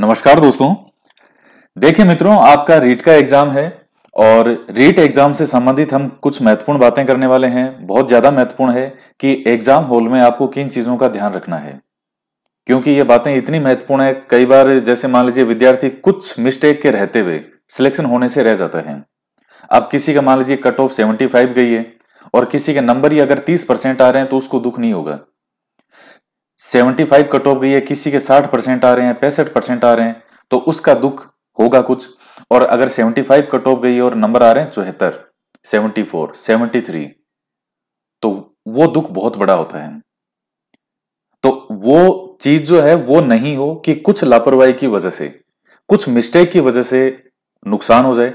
नमस्कार दोस्तों देखिए मित्रों आपका रीट का एग्जाम है और रीट एग्जाम से संबंधित हम कुछ महत्वपूर्ण बातें करने वाले हैं बहुत ज्यादा महत्वपूर्ण है कि एग्जाम हॉल में आपको किन चीजों का ध्यान रखना है क्योंकि ये बातें इतनी महत्वपूर्ण है कई बार जैसे मान लीजिए विद्यार्थी कुछ मिस्टेक के रहते हुए सिलेक्शन होने से रह जाता है अब किसी का मान लीजिए कट ऑफ सेवेंटी फाइव गई है और किसी के नंबर ही अगर तीस परसेंट आ रहे हैं तो उसको दुख नहीं होगा सेवेंटी फाइव कट ऑफ गई है किसी के साठ परसेंट आ रहे हैं पैंसठ परसेंट आ रहे हैं तो उसका दुख होगा कुछ और अगर सेवेंटी फाइव कट ऑफ गई और नंबर आ रहे हैं चौहत्तर सेवेंटी फोर सेवेंटी थ्री तो वो दुख बहुत बड़ा होता है तो वो चीज जो है वो नहीं हो कि कुछ लापरवाही की वजह से कुछ मिस्टेक की वजह से नुकसान हो जाए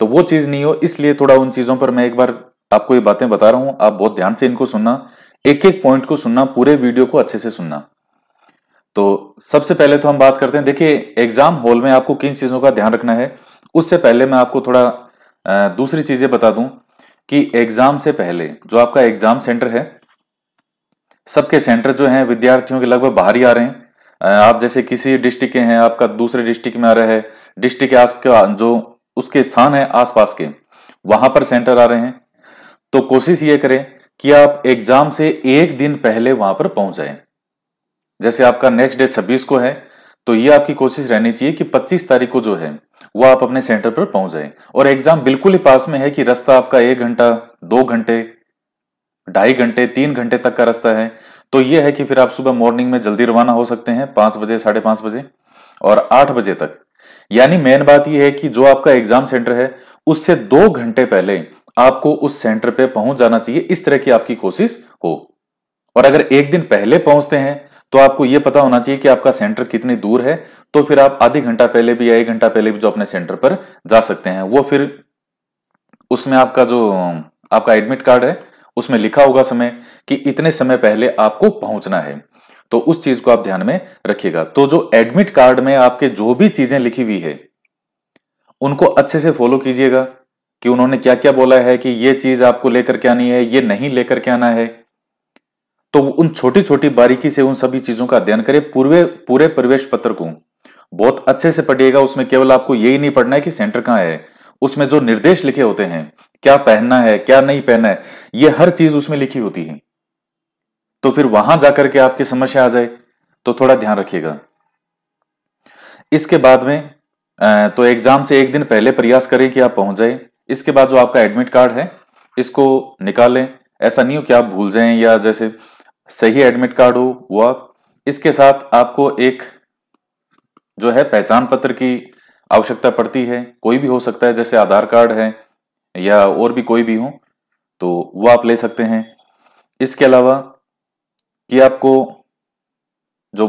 तो वो चीज नहीं हो इसलिए थोड़ा उन चीजों पर मैं एक बार आपको ये बातें बता रहा हूं आप बहुत ध्यान से इनको सुनना एक एक पॉइंट को सुनना पूरे वीडियो को अच्छे से सुनना तो सबसे पहले तो हम बात करते हैं देखिए एग्जाम हॉल में आपको किन चीजों का ध्यान रखना है उससे पहले मैं आपको थोड़ा दूसरी चीजें बता दूं कि एग्जाम से पहले जो आपका एग्जाम सेंटर है सबके सेंटर जो हैं विद्यार्थियों के लगभग बाहर ही आ रहे हैं आप जैसे किसी डिस्ट्रिक्ट के हैं आपका दूसरे डिस्ट्रिक्ट में आ रहा है डिस्ट्रिक्ट के आस के जो उसके स्थान है आसपास के वहां पर सेंटर आ रहे हैं तो कोशिश ये करें कि आप एग्जाम से एक दिन पहले वहां पर पहुंच जाए जैसे आपका नेक्स्ट डे 26 को है तो ये आपकी कोशिश रहनी चाहिए कि 25 तारीख को जो है वो आप अपने सेंटर पर पहुंच जाए और एग्जाम बिल्कुल ही पास में है कि रास्ता आपका एक घंटा दो घंटे ढाई घंटे तीन घंटे तक का रास्ता है तो ये है कि फिर आप सुबह मॉर्निंग में जल्दी रवाना हो सकते हैं पांच बजे साढ़े पांच बजे और आठ बजे तक यानी मेन बात यह है कि जो आपका एग्जाम सेंटर है उससे दो घंटे पहले आपको उस सेंटर पे पहुंच जाना चाहिए इस तरह की आपकी कोशिश हो और अगर एक दिन पहले पहुंचते हैं तो आपको यह पता होना चाहिए कि आपका सेंटर कितनी दूर है तो फिर आप आधे घंटा पहले भी या एक घंटा पहले भी जो अपने सेंटर पर जा सकते हैं वो फिर उसमें आपका जो आपका एडमिट कार्ड है उसमें लिखा होगा समय कि इतने समय पहले आपको पहुंचना है तो उस चीज को आप ध्यान में रखिएगा तो जो एडमिट कार्ड में आपके जो भी चीजें लिखी हुई है उनको अच्छे से फॉलो कीजिएगा कि उन्होंने क्या क्या बोला है कि ये चीज आपको लेकर के आनी है ये नहीं लेकर के आना है तो उन छोटी छोटी बारीकी से उन सभी चीजों का अध्ययन करें पूरे पूरे प्रवेश पत्र को बहुत अच्छे से पढ़िएगा उसमें केवल आपको यही नहीं पढ़ना है कि सेंटर कहां है उसमें जो निर्देश लिखे होते हैं क्या पहनना है क्या नहीं पहनना है ये हर चीज उसमें लिखी होती है तो फिर वहां जाकर के आपकी समस्या आ जाए तो थोड़ा ध्यान रखिएगा इसके बाद में तो एग्जाम से एक दिन पहले प्रयास करें कि आप पहुंच जाए इसके बाद जो आपका एडमिट कार्ड है इसको निकालें ऐसा नहीं हो कि आप भूल जाएं या जैसे सही एडमिट कार्ड हो वो आप इसके साथ आपको एक जो है पहचान पत्र की आवश्यकता पड़ती है कोई भी हो सकता है जैसे आधार कार्ड है या और भी कोई भी हो तो वो आप ले सकते हैं इसके अलावा कि आपको जो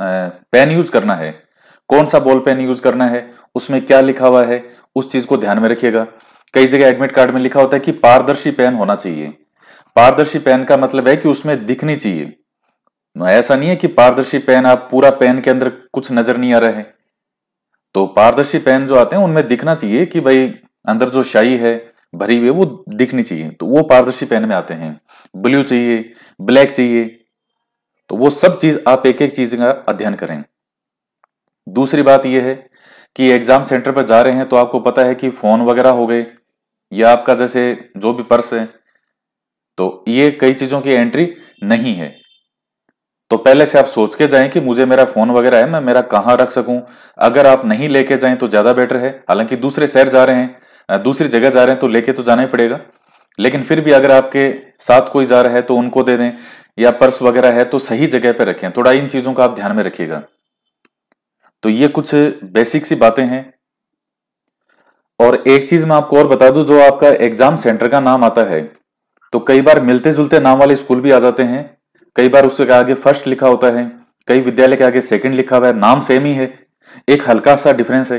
पेन यूज करना है कौन सा बॉल पेन यूज करना है उसमें क्या लिखा हुआ है उस चीज को ध्यान में रखिएगा कई जगह एडमिट कार्ड में लिखा होता है कि पारदर्शी पेन होना चाहिए पारदर्शी पेन का मतलब है कि उसमें दिखनी चाहिए ऐसा नहीं है कि पारदर्शी पेन आप पूरा पेन के अंदर कुछ नजर नहीं आ रहा है तो पारदर्शी पेन जो आते हैं उनमें दिखना चाहिए कि भाई अंदर जो शाही है भरी हुई वो दिखनी चाहिए तो वो पारदर्शी पेन में आते हैं ब्लू चाहिए ब्लैक चाहिए तो वो सब चीज आप एक एक चीज का अध्ययन करें दूसरी बात यह है कि एग्जाम सेंटर पर जा रहे हैं तो आपको पता है कि फोन वगैरह हो गए या आपका जैसे जो भी पर्स है तो ये कई चीजों की एंट्री नहीं है तो पहले से आप सोच के जाएं कि मुझे मेरा फोन वगैरह है मैं मेरा कहां रख सकूं अगर आप नहीं लेके जाएं तो ज्यादा बेटर है हालांकि दूसरे शहर जा रहे हैं दूसरी जगह जा रहे हैं तो लेके तो जाना ही पड़ेगा लेकिन फिर भी अगर आपके साथ कोई जा रहा है तो उनको दे दें या पर्स वगैरह है तो सही जगह पर रखें थोड़ा इन चीजों का आप ध्यान में रखिएगा तो ये कुछ बेसिक सी बातें हैं और एक चीज मैं आपको और बता दूं जो आपका एग्जाम सेंटर का नाम आता है तो कई बार मिलते जुलते नाम वाले स्कूल भी आ जाते हैं कई बार उसके आगे फर्स्ट लिखा होता है कई विद्यालय के आगे सेकंड लिखा हुआ है नाम सेम ही है एक हल्का सा डिफरेंस है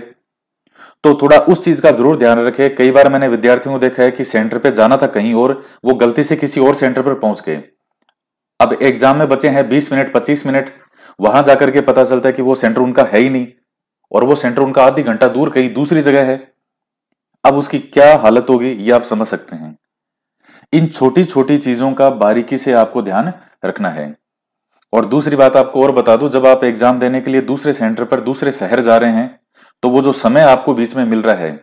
तो थोड़ा उस चीज का जरूर ध्यान रखें कई बार मैंने विद्यार्थियों को देखा है कि सेंटर पे जाना था कहीं और वो गलती से किसी और सेंटर पर पहुंच गए अब एग्जाम में बचे हैं बीस मिनट पच्चीस मिनट वहां जाकर के पता चलता है कि वो सेंटर उनका है ही नहीं और वो सेंटर उनका आधी घंटा दूर कहीं दूसरी जगह है अब उसकी क्या हालत होगी ये आप समझ सकते हैं इन छोटी छोटी चीजों का बारीकी से आपको ध्यान रखना है और दूसरी बात आपको और बता दू जब आप एग्जाम देने के लिए दूसरे सेंटर पर दूसरे शहर जा रहे हैं तो वो जो समय आपको बीच में मिल रहा है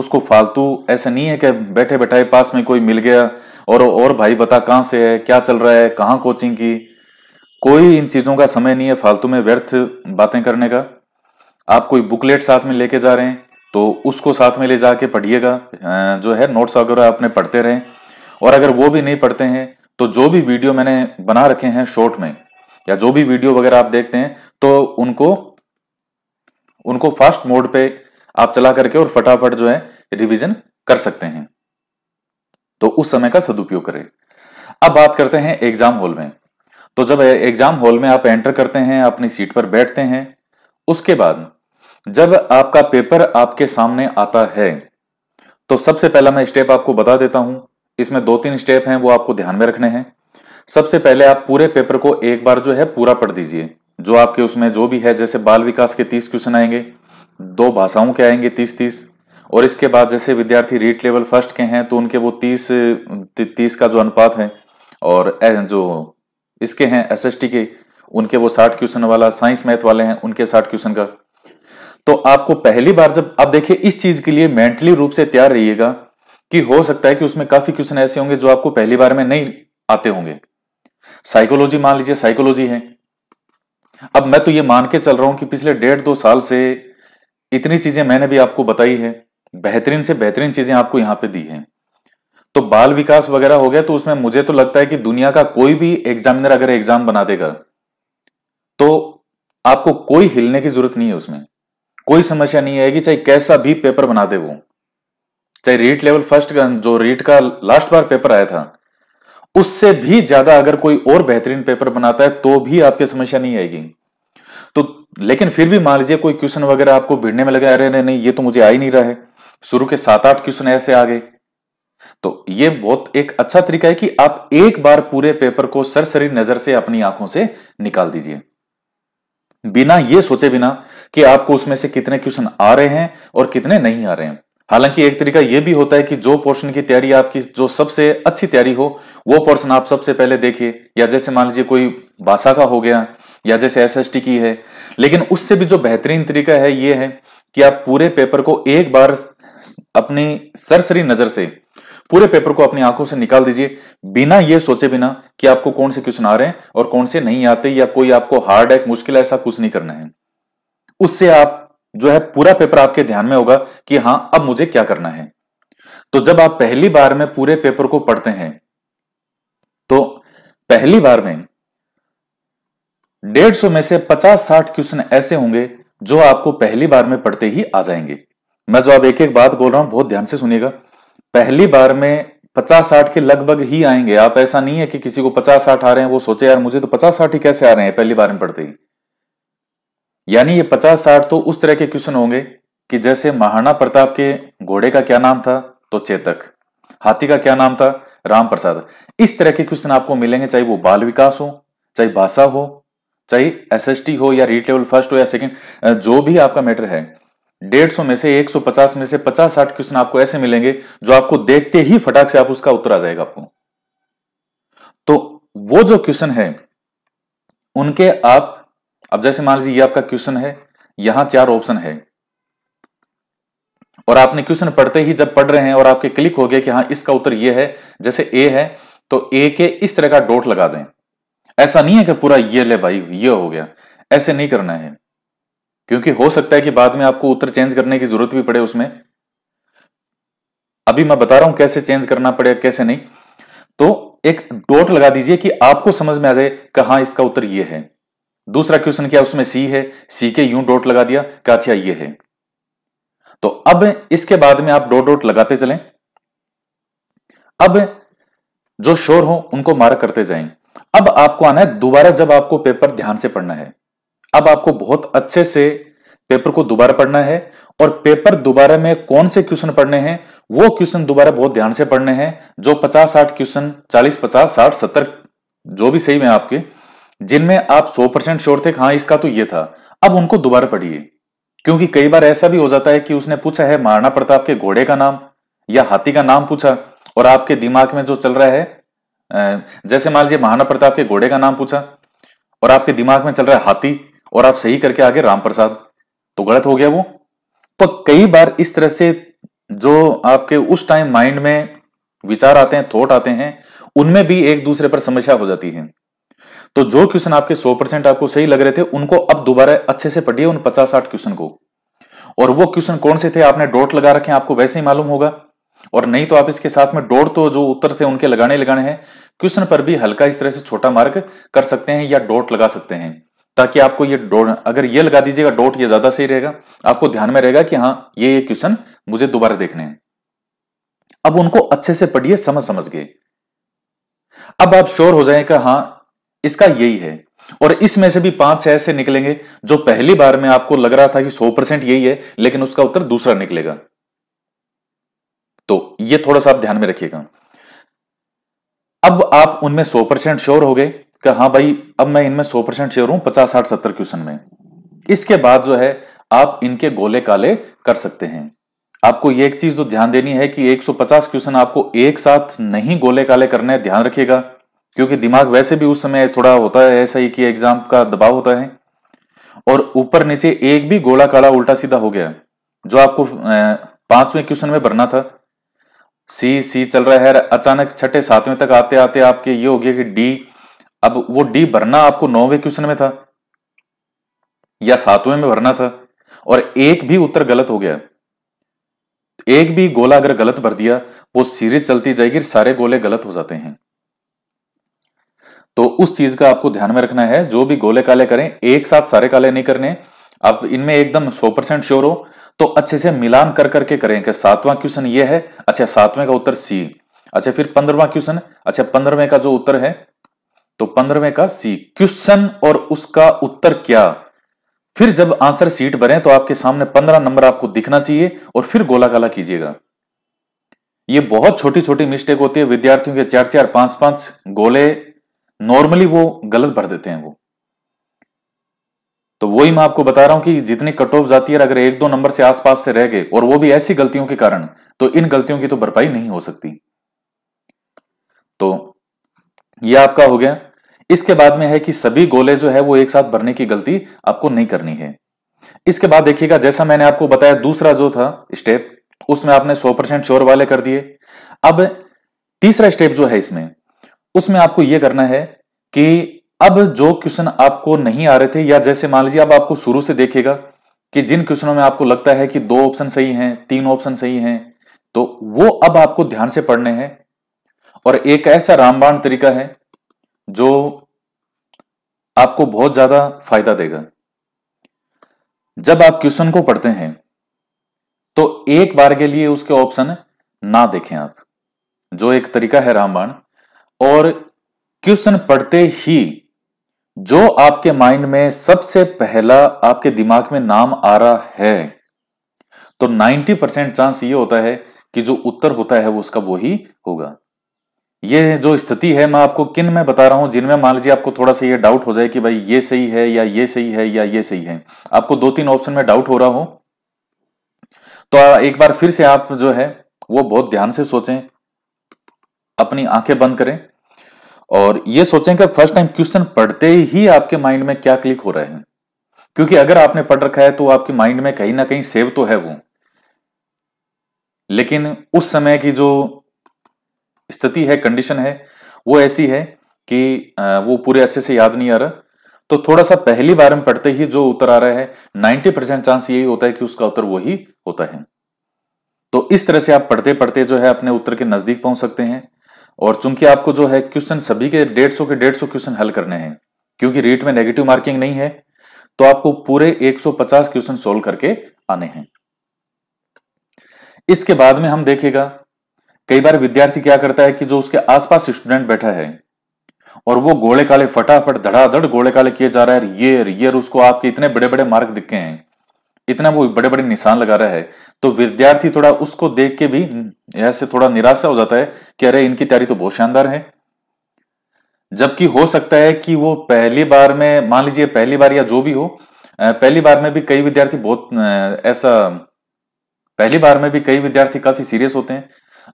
उसको फालतू ऐसा नहीं है कि बैठे बैठाए पास में कोई मिल गया और और भाई बता कहां से है क्या चल रहा है कहां कोचिंग की कोई इन चीज़ों का समय नहीं है फालतू में व्यर्थ बातें करने का आप कोई बुकलेट साथ में लेके जा रहे हैं तो उसको साथ में ले जाके पढ़िएगा जो है नोट्स वगैरह अपने पढ़ते रहें और अगर वो भी नहीं पढ़ते हैं तो जो भी वीडियो मैंने बना रखे हैं शॉर्ट में या जो भी वीडियो वगैरह आप देखते हैं तो उनको उनको फास्ट मोड पे आप चला करके और फटाफट जो है रिवीजन कर सकते हैं तो उस समय का सदुपयोग करें अब बात करते हैं एग्जाम हॉल में तो जब एग्जाम हॉल में आप एंटर करते हैं अपनी सीट पर बैठते हैं उसके बाद जब आपका पेपर आपके सामने आता है तो सबसे पहला मैं स्टेप आपको बता देता हूं इसमें दो तीन स्टेप हैं वो आपको ध्यान में रखने हैं सबसे पहले आप पूरे पेपर को एक बार जो है पूरा पढ़ दीजिए जो आपके उसमें जो भी है जैसे बाल विकास के तीस क्वेश्चन आएंगे दो भाषाओं के आएंगे तीस तीस और इसके बाद जैसे विद्यार्थी रीट लेवल फर्स्ट के हैं तो उनके वो तीस तीस का जो अनुपात है और जो इसके हैं एस के उनके वो साठ क्वेश्चन वाला साइंस मैथ वाले हैं उनके साठ क्वेश्चन का तो आपको पहली बार जब आप देखिए इस चीज के लिए मेंटली रूप से तैयार रहिएगा कि हो सकता है कि उसमें काफी क्वेश्चन ऐसे होंगे जो आपको पहली बार में नहीं आते होंगे साइकोलॉजी मान लीजिए साइकोलॉजी है अब मैं तो ये मान के चल रहा हूं कि पिछले डेढ़ दो साल से इतनी चीजें मैंने भी आपको बताई है बेहतरीन से बेहतरीन चीजें आपको यहां पे दी है तो बाल विकास वगैरह हो गया तो उसमें मुझे तो लगता है कि दुनिया का कोई भी एग्जामिनर अगर एग्जाम बना देगा तो आपको कोई हिलने की जरूरत नहीं है उसमें कोई समस्या नहीं आएगी चाहे कैसा भी पेपर बना दे वो चाहे रीट लेवल फर्स्ट का जो रीट का लास्ट बार पेपर आया था उससे भी ज्यादा अगर कोई और बेहतरीन पेपर बनाता है तो भी आपकी समस्या नहीं आएगी तो लेकिन फिर भी मान लीजिए कोई क्वेश्चन वगैरह आपको भिड़ने में लगा अरे नहीं ये तो मुझे आ ही नहीं रहा है शुरू के सात आठ क्वेश्चन ऐसे आ गए तो ये बहुत एक अच्छा तरीका है कि आप एक बार पूरे पेपर को सरसरी नजर से अपनी आंखों से निकाल दीजिए बिना ये सोचे बिना कि आपको उसमें से कितने क्वेश्चन आ रहे हैं और कितने नहीं आ रहे हैं हालांकि एक तरीका यह भी होता है कि जो पोर्शन की तैयारी आपकी जो सबसे अच्छी तैयारी हो वो पोर्शन आप सबसे पहले देखिए या जैसे मान लीजिए कोई भाषा का हो गया या जैसे एस की है लेकिन उससे भी जो बेहतरीन तरीका है ये है कि आप पूरे पेपर को एक बार अपनी सरसरी नजर से पूरे पेपर को अपनी आंखों से निकाल दीजिए बिना ये सोचे बिना कि आपको कौन से क्वेश्चन आ रहे हैं और कौन से नहीं आते या कोई आपको हार्ड है मुश्किल है ऐसा कुछ नहीं करना है उससे आप जो है पूरा पेपर आपके ध्यान में होगा कि हाँ अब मुझे क्या करना है तो जब आप पहली बार में पूरे पेपर को पढ़ते हैं तो पहली बार में डेढ़ सौ में से पचास साठ क्वेश्चन ऐसे होंगे जो आपको पहली बार में पढ़ते ही आ जाएंगे मैं जो आप एक एक बात बोल रहा हूं बहुत ध्यान से सुनिएगा पहली बार में पचास साठ के लगभग ही आएंगे आप ऐसा नहीं है कि किसी को पचास साठ आ रहे हैं वो सोचे यार मुझे तो पचास साठ ही कैसे आ रहे हैं पहली बार में पढ़ते ही यानी ये पचास साठ तो उस तरह के क्वेश्चन होंगे कि जैसे महाराणा प्रताप के घोड़े का क्या नाम था तो चेतक हाथी का क्या नाम था राम प्रसाद इस तरह के क्वेश्चन आपको मिलेंगे चाहे वो बाल विकास हो चाहे भाषा हो चाहे एस हो या रीट लेवल फर्स्ट हो या सेकेंड जो भी आपका मैटर है डेढ़ सौ में से एक सौ पचास में से पचास साठ क्वेश्चन आपको ऐसे मिलेंगे जो आपको देखते ही फटाक से आप उसका उत्तर आ जाएगा आपको तो वो जो क्वेश्चन है उनके आप अब जैसे मान लीजिए ये आपका क्वेश्चन है यहां चार ऑप्शन है और आपने क्वेश्चन पढ़ते ही जब पढ़ रहे हैं और आपके क्लिक हो गया कि हाँ इसका उत्तर ये है जैसे ए है तो ए के इस तरह का डॉट लगा दें ऐसा नहीं है कि पूरा ये ले भाई ये हो गया ऐसे नहीं करना है क्योंकि हो सकता है कि बाद में आपको उत्तर चेंज करने की जरूरत भी पड़े उसमें अभी मैं बता रहा हूं कैसे चेंज करना पड़े कैसे नहीं तो एक डॉट लगा दीजिए कि आपको समझ में आ जाए कहा इसका उत्तर यह है दूसरा क्वेश्चन क्या उसमें सी है सी के यू डॉट लगा दिया क्या अच्छा ये है तो अब इसके बाद में आप डॉट डॉट लगाते चलें अब जो शोर हो उनको मार करते जाएं अब आपको आना है दोबारा जब आपको पेपर ध्यान से पढ़ना है अब आपको बहुत अच्छे से पेपर को दोबारा पढ़ना है और पेपर दोबारा में कौन से क्वेश्चन पढ़ने हैं वो क्वेश्चन दोबारा बहुत ध्यान से पढ़ने हैं जो पचास साठ क्वेश्चन चालीस पचास साठ सत्तर जो भी सही में आपके जिनमें आप सौ परसेंट श्योर थे हाँ इसका तो ये था अब उनको दोबारा पढ़िए क्योंकि कई बार ऐसा भी हो जाता है कि उसने पूछा है महाराणा प्रताप के घोड़े का नाम या हाथी का नाम पूछा और आपके दिमाग में जो चल रहा है जैसे मान लीजिए महाराणा प्रताप के घोड़े का नाम पूछा और आपके दिमाग में चल रहा है हाथी और आप सही करके आगे राम प्रसाद तो गलत हो गया वो तो कई बार इस तरह से जो आपके उस टाइम माइंड में विचार आते हैं थॉट आते हैं उनमें भी एक दूसरे पर समस्या हो जाती है तो जो क्वेश्चन आपके 100 परसेंट आपको सही लग रहे थे उनको अब दोबारा अच्छे से पढ़िए उन 50 साठ क्वेश्चन को और वो क्वेश्चन कौन से थे आपने डॉट लगा रखे आपको वैसे ही मालूम होगा और नहीं तो आप इसके साथ में डॉट तो जो उत्तर थे उनके लगाने लगाने हैं क्वेश्चन पर भी हल्का इस तरह से छोटा मार्क कर सकते हैं या डॉट लगा सकते हैं ताकि आपको ये अगर ये लगा दीजिएगा डॉट ये ज्यादा सही रहेगा आपको ध्यान में रहेगा कि हाँ ये ये क्वेश्चन मुझे दोबारा देखने हैं अब उनको अच्छे से पढ़िए समझ समझ गए अब आप श्योर हो जाए कि हाँ इसका यही है और इसमें से भी पांच छह ऐसे निकलेंगे जो पहली बार में आपको लग रहा था कि सौ परसेंट यही है लेकिन उसका उत्तर दूसरा निकलेगा तो ये थोड़ा सा आप ध्यान में रखिएगा अब आप उनमें सौ परसेंट श्योर हो गए कि हाँ भाई अब मैं इनमें सौ परसेंट श्योर हूं पचास साठ सत्तर क्वेश्चन में इसके बाद जो है आप इनके गोले काले कर सकते हैं आपको ये एक चीज तो ध्यान देनी है कि 150 क्वेश्चन आपको एक साथ नहीं गोले काले करने है ध्यान रखिएगा क्योंकि दिमाग वैसे भी उस समय थोड़ा होता है ऐसा ही कि एग्जाम का दबाव होता है और ऊपर नीचे एक भी गोला काला उल्टा सीधा हो गया जो आपको पांचवें क्वेश्चन में भरना था सी सी चल रहा है अचानक छठे सातवें तक आते आते आपके ये हो गया कि डी अब वो डी भरना आपको नौवे क्वेश्चन में था या सातवें में भरना था और एक भी उत्तर गलत हो गया एक भी गोला अगर गलत भर दिया वो सीरीज चलती जाएगी सारे गोले गलत हो जाते हैं तो उस चीज का आपको ध्यान में रखना है जो भी गोले काले करें एक साथ सारे काले नहीं करने आप इनमें एकदम 100 परसेंट श्योर हो तो अच्छे से मिलान कर करके करें कि सातवां क्वेश्चन ये है अच्छा सातवें का उत्तर सी अच्छा फिर पंद्रवा क्वेश्चन अच्छा पंद्रहवें का जो उत्तर है तो पंद्रहवें का सी क्वेश्चन और उसका उत्तर क्या फिर जब आंसर सीट भरे तो आपके सामने पंद्रह नंबर आपको दिखना चाहिए और फिर गोला गाला कीजिएगा ये बहुत छोटी छोटी मिस्टेक होती है विद्यार्थियों के चार चार पांच पांच गोले नॉर्मली वो गलत भर देते हैं वो तो वही मैं आपको बता रहा हूं कि जितनी कट ऑफ जाती है अगर एक दो नंबर से आसपास से रह गए और वो भी ऐसी गलतियों के कारण तो इन गलतियों की तो भरपाई नहीं हो सकती तो ये आपका हो गया इसके बाद में है कि सभी गोले जो है वो एक साथ भरने की गलती आपको नहीं करनी है इसके बाद देखिएगा जैसा मैंने आपको बताया दूसरा जो था स्टेप उसमें आपने 100 परसेंट श्योर वाले कर दिए अब तीसरा स्टेप जो है इसमें उसमें आपको यह करना है कि अब जो क्वेश्चन आपको नहीं आ रहे थे या जैसे मान लीजिए अब आपको शुरू से देखेगा कि जिन क्वेश्चनों में आपको लगता है कि दो ऑप्शन सही हैं तीन ऑप्शन सही हैं तो वो अब आपको ध्यान से पढ़ने हैं और एक ऐसा रामबाण तरीका है जो आपको बहुत ज्यादा फायदा देगा जब आप क्वेश्चन को पढ़ते हैं तो एक बार के लिए उसके ऑप्शन ना देखें आप जो एक तरीका है रामबाण और क्वेश्चन पढ़ते ही जो आपके माइंड में सबसे पहला आपके दिमाग में नाम आ रहा है तो 90 परसेंट चांस ये होता है कि जो उत्तर होता है वो उसका वो ही होगा ये जो स्थिति है मैं आपको किन में बता रहा हूं जिनमें मान लीजिए आपको थोड़ा सा ये डाउट हो जाए कि भाई ये सही है या ये सही है या ये सही है आपको दो तीन ऑप्शन में डाउट हो रहा हो तो एक बार फिर से आप जो है वो बहुत ध्यान से सोचें अपनी आंखें बंद करें और ये सोचें कि फर्स्ट टाइम क्वेश्चन पढ़ते ही आपके माइंड में क्या क्लिक हो रहे हैं क्योंकि अगर आपने पढ़ रखा है तो आपके माइंड में कहीं ना कहीं सेव तो है वो लेकिन उस समय की जो स्थिति है कंडीशन है वो ऐसी है कि वो पूरे अच्छे से याद नहीं आ रहा तो थोड़ा सा पहली बार में पढ़ते ही जो उत्तर आ रहा है 90 परसेंट चांस यही होता है कि उसका उत्तर वही होता है तो इस तरह से आप पढ़ते पढ़ते जो है अपने उत्तर के नजदीक पहुंच सकते हैं और चूंकि आपको जो है क्वेश्चन सभी के डेढ़ सौ के डेढ़ सौ क्वेश्चन हल करने हैं क्योंकि रीट में नेगेटिव मार्किंग नहीं है तो आपको पूरे 150 क्वेश्चन सोल्व करके आने हैं इसके बाद में हम देखेगा कई बार विद्यार्थी क्या करता है कि जो उसके आसपास स्टूडेंट बैठा है और वो गोले काले फटाफट धड़ाधड़ गोले काले किए जा रहा है ये ये उसको आपके इतने बड़े बड़े मार्क दिखे हैं इतना वो बड़े बड़े निशान लगा रहा है तो विद्यार्थी थोड़ा उसको देख के भी ऐसे थोड़ा निराशा हो जाता है कि अरे इनकी तैयारी तो बहुत शानदार है जबकि हो सकता है कि वो पहली बार में मान लीजिए पहली बार या जो भी हो पहली बार में भी कई विद्यार्थी बहुत ऐसा पहली बार में भी कई विद्यार्थी काफी सीरियस होते हैं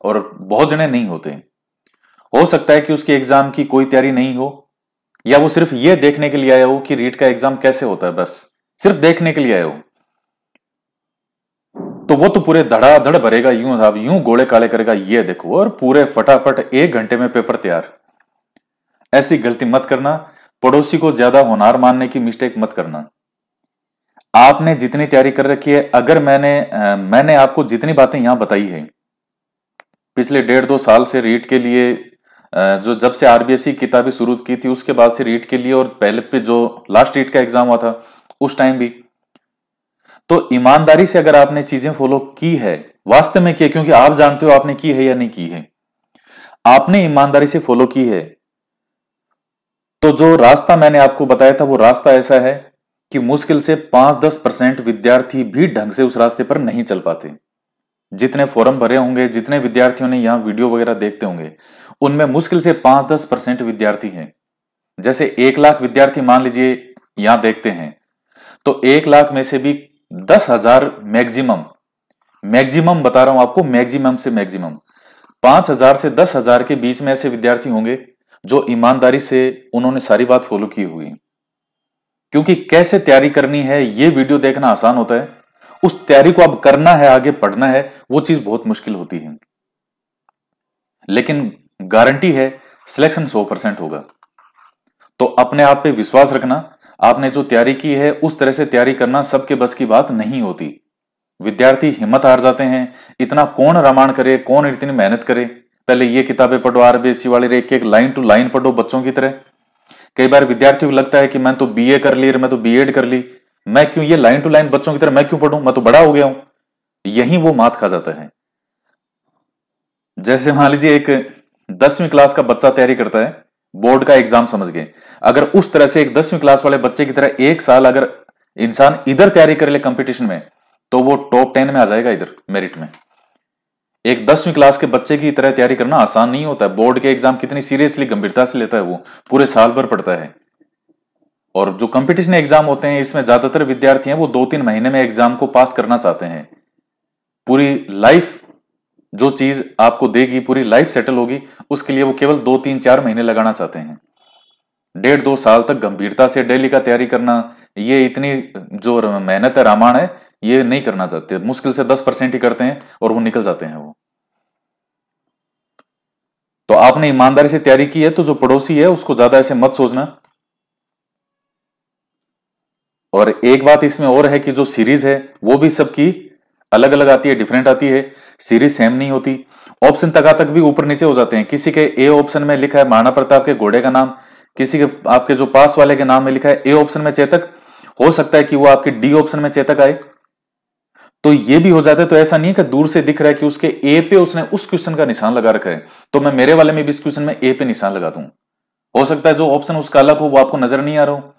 और बहुत जने नहीं होते हो सकता है कि उसकी एग्जाम की कोई तैयारी नहीं हो या वो सिर्फ ये देखने के लिए आया हो कि रीट का एग्जाम कैसे होता है बस सिर्फ देखने के लिए आया हो तो वो तो पूरे धड़ाधड़ भरेगा यूं साहब यूं गोले काले करेगा ये देखो और पूरे फटाफट एक घंटे में पेपर तैयार ऐसी गलती मत करना पड़ोसी को ज्यादा होनार मानने की मिस्टेक मत करना आपने जितनी तैयारी कर रखी है अगर मैंने मैंने आपको जितनी बातें यहां बताई है पिछले डेढ़ दो साल से रीट के लिए जो जब से आरबीएसई किताबें शुरू की थी उसके बाद से रीट के लिए और पहले पे जो लास्ट रीट का एग्जाम हुआ था उस टाइम भी तो ईमानदारी से अगर आपने चीजें फॉलो की है वास्तव में किया क्योंकि आप जानते हो आपने की है या नहीं की है आपने ईमानदारी से फॉलो की है तो जो रास्ता मैंने आपको बताया था वो रास्ता ऐसा है कि मुश्किल से पांच दस परसेंट विद्यार्थी भी ढंग से उस रास्ते पर नहीं चल पाते जितने फॉर्म भरे होंगे जितने विद्यार्थियों ने यहां वीडियो वगैरह देखते होंगे उनमें मुश्किल से पांच दस परसेंट विद्यार्थी हैं जैसे एक लाख विद्यार्थी मान लीजिए यहां देखते हैं तो एक लाख में से भी दस हजार मैक्सिमम मैक्सिमम बता रहा हूं आपको मैक्सिमम से मैक्सिमम पांच हजार से दस हजार के बीच में ऐसे विद्यार्थी होंगे जो ईमानदारी से उन्होंने सारी बात फॉलो की होगी क्योंकि कैसे तैयारी करनी है यह वीडियो देखना आसान होता है उस तैयारी को अब करना है आगे पढ़ना है वो चीज बहुत मुश्किल होती है लेकिन गारंटी है सिलेक्शन 100 परसेंट होगा तो अपने आप पे विश्वास रखना आपने जो तैयारी की है उस तरह से तैयारी करना सबके बस की बात नहीं होती विद्यार्थी हिम्मत हार जाते हैं इतना कौन रामायण करे कौन इतनी मेहनत करे पहले ये किताबें पढ़ो आरबीएससी वाले एक एक लाइन टू लाइन पढ़ो बच्चों की तरह कई बार विद्यार्थियों को लगता है कि मैं तो बीए कर ली मैं तो बीएड कर ली मैं क्यों ये लाइन टू लाइन बच्चों की तरह मैं क्यों पढ़ू मैं तो बड़ा हो गया हूं यही वो मात खा जाता है जैसे मान लीजिए एक दसवीं क्लास का बच्चा तैयारी करता है बोर्ड का एग्जाम समझ गए अगर उस तरह से एक दसवीं क्लास वाले बच्चे की तरह एक साल अगर इंसान इधर तैयारी कर ले कंपटीशन में तो वो टॉप टेन में आ जाएगा इधर मेरिट में एक दसवीं क्लास के बच्चे की तरह तैयारी करना आसान नहीं होता है बोर्ड के एग्जाम कितनी सीरियसली गंभीरता से लेता है वो पूरे साल भर पढ़ता है और जो कंपटीशन एग्जाम होते हैं इसमें ज्यादातर विद्यार्थी हैं वो दो तीन महीने में एग्जाम को पास करना चाहते हैं पूरी लाइफ जो चीज आपको देगी पूरी लाइफ सेटल होगी उसके लिए वो केवल दो तीन चार महीने लगाना चाहते हैं डेढ़ दो साल तक गंभीरता से डेली का तैयारी करना ये इतनी जो मेहनत है रामायण है ये नहीं करना चाहते मुश्किल से दस परसेंट ही करते हैं और वो निकल जाते हैं वो तो आपने ईमानदारी से तैयारी की है तो जो पड़ोसी है उसको ज्यादा ऐसे मत सोचना और एक बात इसमें और है कि जो सीरीज है वो भी सबकी अलग अलग आती है डिफरेंट आती है सीरीज सेम नहीं होती ऑप्शन तका तक भी ऊपर नीचे हो जाते हैं किसी के ए ऑप्शन में लिखा है महाराणा प्रताप के घोड़े का नाम किसी के आपके जो पास वाले के नाम में लिखा है ए ऑप्शन में चेतक हो सकता है कि वो आपके डी ऑप्शन में चेतक आए तो ये भी हो जाता है तो ऐसा नहीं है कि दूर से दिख रहा है कि उसके ए पे उसने उस क्वेश्चन का निशान लगा रखा है तो मैं मेरे वाले में भी इस क्वेश्चन में ए पे निशान लगा दूं हो सकता है जो ऑप्शन उसका अलग हो वो आपको नजर नहीं आ रहा हो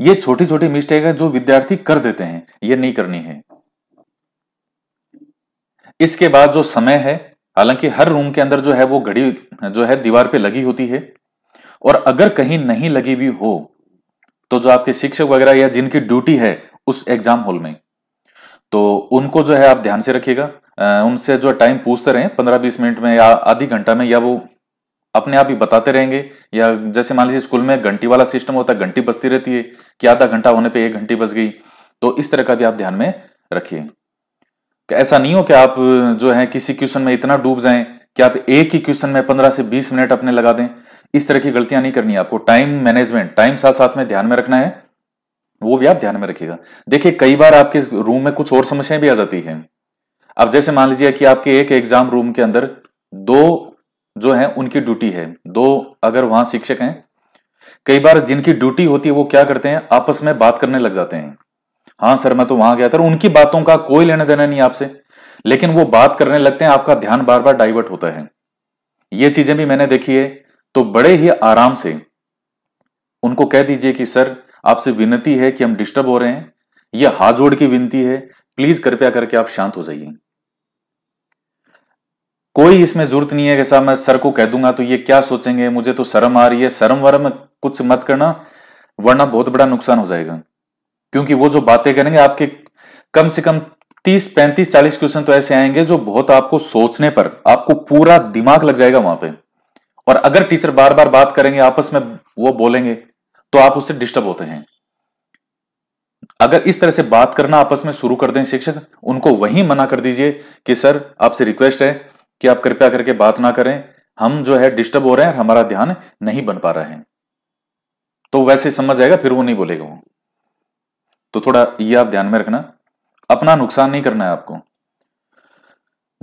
ये छोटी छोटी मिस्टेक है जो विद्यार्थी कर देते हैं ये नहीं करनी है इसके बाद जो समय है हालांकि हर रूम के अंदर जो है वो घड़ी जो है दीवार पे लगी होती है और अगर कहीं नहीं लगी भी हो तो जो आपके शिक्षक वगैरह या जिनकी ड्यूटी है उस एग्जाम हॉल में तो उनको जो है आप ध्यान से रखिएगा उनसे जो टाइम पूछते रहे पंद्रह बीस मिनट में या आधी घंटा में या वो अपने आप ही बताते रहेंगे या जैसे मान लीजिए स्कूल में घंटी वाला सिस्टम होता है घंटी बजती रहती है कि आधा घंटा होने पर एक घंटी बज गई तो इस तरह का भी आप ध्यान में रखिए ऐसा नहीं हो कि आप जो है किसी क्वेश्चन में इतना डूब जाए कि आप एक ही क्वेश्चन में पंद्रह से बीस मिनट अपने लगा दें इस तरह की गलतियां नहीं करनी आपको टाइम मैनेजमेंट टाइम साथ साथ में ध्यान में रखना है वो भी आप ध्यान में रखिएगा देखिए कई बार आपके रूम में कुछ और समस्याएं भी आ जाती हैं अब जैसे मान लीजिए कि आपके एक एग्जाम रूम के अंदर दो जो है उनकी ड्यूटी है दो अगर वहां शिक्षक हैं कई बार जिनकी ड्यूटी होती है वो क्या करते हैं आपस में बात करने लग जाते हैं हाँ सर मैं तो वहां गया था उनकी बातों का कोई लेना देना नहीं आपसे लेकिन वो बात करने लगते हैं आपका ध्यान बार बार डाइवर्ट होता है ये चीजें भी मैंने देखी है तो बड़े ही आराम से उनको कह दीजिए कि सर आपसे विनती है कि हम डिस्टर्ब हो रहे हैं यह हाथ जोड़ की विनती है प्लीज कृपया करके आप शांत हो जाइए कोई इसमें जरूरत नहीं है कि साहब मैं सर को कह दूंगा तो ये क्या सोचेंगे मुझे तो शर्म आ रही है शर्म वर्म कुछ मत करना वरना बहुत बड़ा नुकसान हो जाएगा क्योंकि वो जो बातें करेंगे आपके कम से कम तीस पैंतीस चालीस क्वेश्चन तो ऐसे आएंगे जो बहुत आपको सोचने पर आपको पूरा दिमाग लग जाएगा वहां पे और अगर टीचर बार बार बात करेंगे आपस में वो बोलेंगे तो आप उससे डिस्टर्ब होते हैं अगर इस तरह से बात करना आपस में शुरू कर दें शिक्षक उनको वहीं मना कर दीजिए कि सर आपसे रिक्वेस्ट है कि आप कृपया करके बात ना करें हम जो है डिस्टर्ब हो रहे हैं और हमारा ध्यान नहीं बन पा रहा है तो वैसे समझ जाएगा फिर वो नहीं बोलेगा वो तो थोड़ा ये आप ध्यान में रखना अपना नुकसान नहीं करना है आपको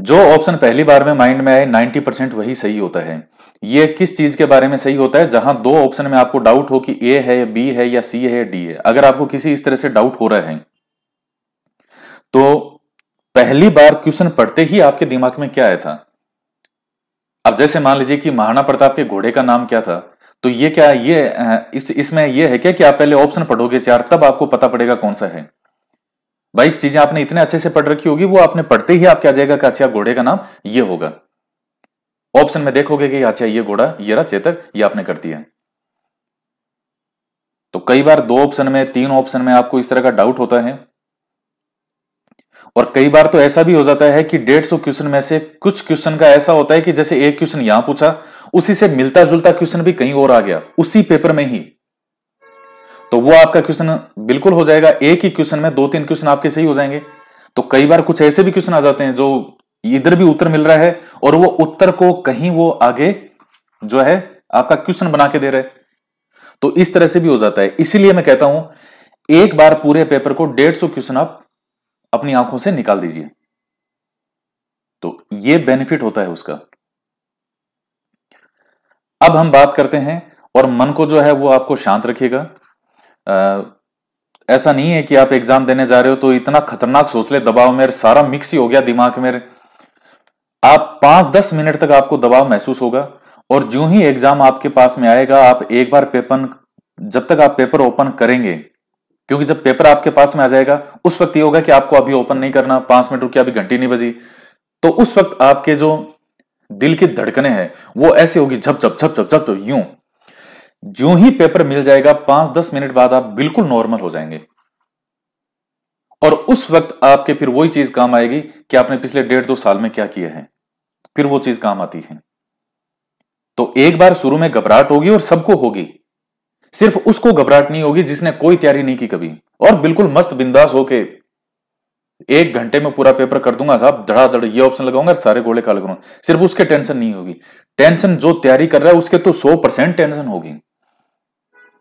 जो ऑप्शन पहली बार में माइंड में आए 90 परसेंट वही सही होता है ये किस चीज के बारे में सही होता है जहां दो ऑप्शन में आपको डाउट हो कि ए है बी है या सी है डी है अगर आपको किसी इस तरह से डाउट हो रहा है तो पहली बार क्वेश्चन पढ़ते ही आपके दिमाग में क्या आया था अब जैसे मान लीजिए कि महाराणा प्रताप के घोड़े का नाम क्या था तो ये क्या ये इस इसमें ये है क्या कि आप पहले ऑप्शन पढ़ोगे चार तब आपको पता पड़ेगा कौन सा है भाई चीजें आपने इतने अच्छे से पढ़ रखी होगी वो आपने पढ़ते ही आप क्या जाएगा कि अच्छा घोड़े का नाम ये होगा ऑप्शन में देखोगे कि अच्छा ये घोड़ा ये रहा चेतक ये आपने कर दिया तो कई बार दो ऑप्शन में तीन ऑप्शन में आपको इस तरह का डाउट होता है और कई बार तो ऐसा भी हो जाता है कि डेढ़ सौ क्वेश्चन में से कुछ क्वेश्चन का ऐसा होता है कि जैसे एक क्वेश्चन यहां पूछा उसी से मिलता जुलता क्वेश्चन भी कहीं और आ गया उसी पेपर में ही तो वो आपका क्वेश्चन बिल्कुल हो जाएगा एक ही क्वेश्चन में दो तीन क्वेश्चन आपके सही हो जाएंगे तो कई बार कुछ ऐसे भी क्वेश्चन आ जाते हैं जो इधर भी उत्तर मिल रहा है और वो उत्तर को कहीं वो आगे जो है आपका क्वेश्चन बना के दे रहे तो इस तरह से भी हो जाता है इसीलिए मैं कहता हूं एक बार पूरे पेपर को डेढ़ सौ क्वेश्चन आप अपनी आंखों से निकाल दीजिए तो ये बेनिफिट होता है उसका अब हम बात करते हैं और मन को जो है वो आपको शांत रखिएगा ऐसा नहीं है कि आप एग्जाम देने जा रहे हो तो इतना खतरनाक सोच ले दबाव में सारा मिक्स ही हो गया दिमाग में आप पांच दस मिनट तक आपको दबाव महसूस होगा और जो ही एग्जाम आपके पास में आएगा आप एक बार पेपर जब तक आप पेपर ओपन करेंगे क्योंकि जब पेपर आपके पास में आ जाएगा उस वक्त ये होगा कि आपको अभी ओपन नहीं करना पांच मिनट रुकी अभी घंटी नहीं बजी तो उस वक्त आपके जो दिल की धड़कने हैं वो ऐसे होगी झप झप झप झप झप तो यूं जो ही पेपर मिल जाएगा पांच दस मिनट बाद आप बिल्कुल नॉर्मल हो जाएंगे और उस वक्त आपके फिर वही चीज काम आएगी कि आपने पिछले डेढ़ दो साल में क्या किया है फिर वो चीज काम आती है तो एक बार शुरू में घबराहट होगी और सबको होगी सिर्फ उसको घबराहट नहीं होगी जिसने कोई तैयारी नहीं की कभी और बिल्कुल मस्त बिंदास होके एक घंटे में पूरा पेपर कर दूंगा साहब धड़ाधड़ ये ऑप्शन लगाऊंगा सारे गोले काल करूंगा सिर्फ उसके टेंशन नहीं होगी टेंशन जो तैयारी कर रहा है उसके तो सौ परसेंट टेंशन होगी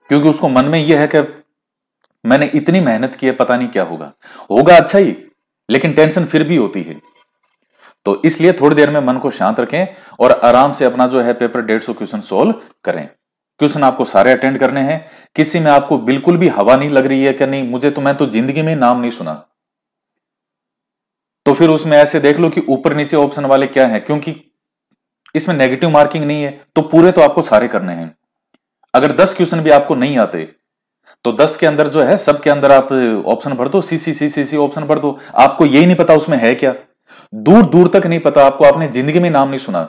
क्योंकि उसको मन में यह है कि मैंने इतनी मेहनत की है पता नहीं क्या होगा होगा अच्छा ही लेकिन टेंशन फिर भी होती है तो इसलिए थोड़ी देर में मन को शांत रखें और आराम से अपना जो है पेपर डेढ़ सौ क्वेश्चन सोल्व करें क्वेश्चन आपको सारे अटेंड करने हैं किसी में आपको बिल्कुल भी हवा नहीं लग रही है क्या नहीं मुझे तो मैं तो जिंदगी में नाम नहीं सुना तो फिर उसमें ऐसे देख लो कि ऊपर नीचे ऑप्शन वाले क्या है क्योंकि इसमें नेगेटिव मार्किंग नहीं है तो पूरे तो आपको सारे करने हैं अगर दस क्वेश्चन भी आपको नहीं आते तो दस के अंदर जो है सबके अंदर आप ऑप्शन भर दो सी सी सी सी सी ऑप्शन भर दो आपको यही नहीं पता उसमें है क्या दूर दूर तक नहीं पता आपको आपने जिंदगी में नाम नहीं सुना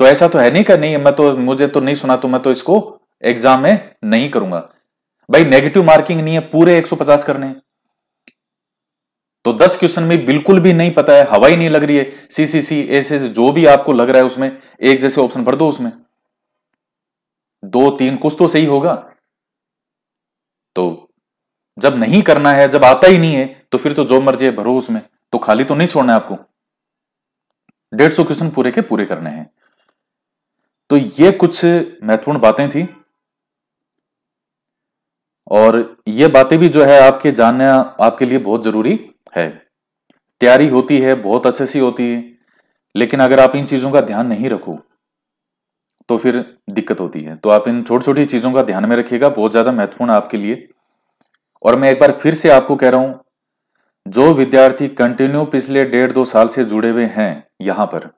तो ऐसा तो है नहीं कर नहीं मैं तो मुझे तो नहीं सुना तो मैं तो इसको एग्जाम में नहीं करूंगा भाई नेगेटिव मार्किंग नहीं है पूरे 150 करने तो 10 क्वेश्चन में बिल्कुल भी नहीं पता है हवा ही नहीं लग रही है सीसीसी एस एस जो भी आपको लग रहा है उसमें एक जैसे ऑप्शन भर दो उसमें दो तीन कुछ तो सही होगा तो जब नहीं करना है जब आता ही नहीं है तो फिर तो जो मर्जी है भरो उसमें तो खाली तो नहीं छोड़ना है आपको डेढ़ सौ क्वेश्चन पूरे के पूरे करने हैं तो ये कुछ महत्वपूर्ण बातें थी और ये बातें भी जो है आपके जानना आपके लिए बहुत जरूरी है तैयारी होती है बहुत अच्छे सी होती है लेकिन अगर आप इन चीजों का ध्यान नहीं रखो तो फिर दिक्कत होती है तो आप इन छोटी छोटी चीजों का ध्यान में रखिएगा बहुत ज्यादा महत्वपूर्ण आपके लिए और मैं एक बार फिर से आपको कह रहा हूं जो विद्यार्थी कंटिन्यू पिछले डेढ़ दो साल से जुड़े हुए हैं यहां पर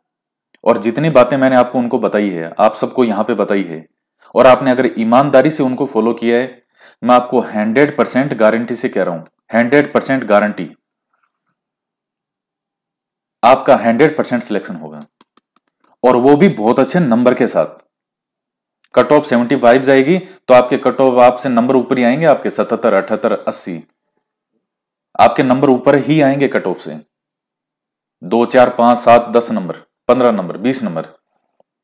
और जितनी बातें मैंने आपको उनको बताई है आप सबको यहां पे बताई है और आपने अगर ईमानदारी से उनको फॉलो किया है मैं आपको हंड्रेड परसेंट गारंटी से कह रहा हूं हंड्रेड परसेंट गारंटी आपका हंड्रेड परसेंट सिलेक्शन होगा और वो भी बहुत अच्छे नंबर के साथ कट ऑफ सेवेंटी फाइव जाएगी तो आपके कट ऑफ आपसे नंबर ऊपर ही आएंगे आपके सतहत्तर अठहत्तर अस्सी आपके नंबर ऊपर ही आएंगे कट ऑफ से दो चार पांच सात दस नंबर पंद्रह नंबर बीस नंबर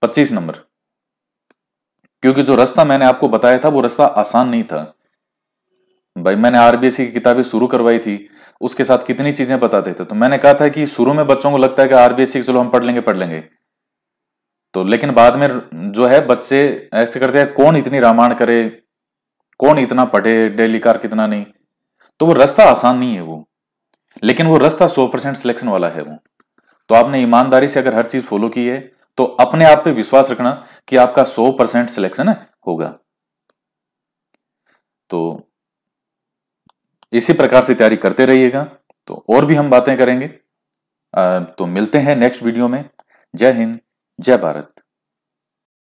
पच्चीस नंबर क्योंकि जो रास्ता मैंने आपको बताया था वो रास्ता आसान नहीं था भाई मैंने आरबीएससी की किताबें शुरू करवाई थी उसके साथ कितनी चीजें बताते थे तो मैंने कहा था कि शुरू में बच्चों को लगता है कि आरबीएससी चलो हम पढ़ लेंगे पढ़ लेंगे तो लेकिन बाद में जो है बच्चे ऐसे करते हैं कौन इतनी रामायण करे कौन इतना पढ़े डेली कार कितना नहीं तो वो रास्ता आसान नहीं है वो लेकिन वो रास्ता सौ परसेंट सिलेक्शन वाला है वो तो आपने ईमानदारी से अगर हर चीज फॉलो की है तो अपने आप पे विश्वास रखना कि आपका 100 परसेंट सिलेक्शन होगा तो इसी प्रकार से तैयारी करते रहिएगा तो और भी हम बातें करेंगे तो मिलते हैं नेक्स्ट वीडियो में जय हिंद जय भारत